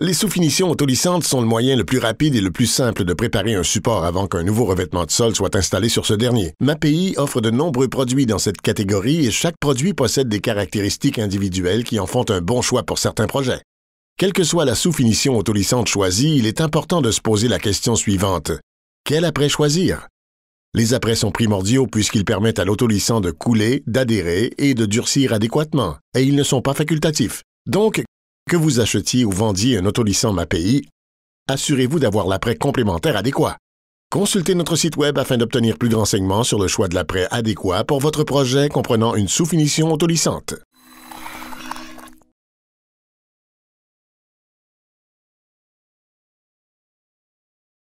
Les sous-finitions autolissantes sont le moyen le plus rapide et le plus simple de préparer un support avant qu'un nouveau revêtement de sol soit installé sur ce dernier. MAPI offre de nombreux produits dans cette catégorie et chaque produit possède des caractéristiques individuelles qui en font un bon choix pour certains projets. Quelle que soit la sous-finition autolissante choisie, il est important de se poser la question suivante. Quel après choisir? Les apprêts sont primordiaux puisqu'ils permettent à l'autolissant de couler, d'adhérer et de durcir adéquatement, et ils ne sont pas facultatifs. Donc, que vous achetiez ou vendiez un autolissant MAPI, assurez-vous d'avoir l'apprêt complémentaire adéquat. Consultez notre site Web afin d'obtenir plus de renseignements sur le choix de l'apprêt adéquat pour votre projet comprenant une sous-finition autolissante.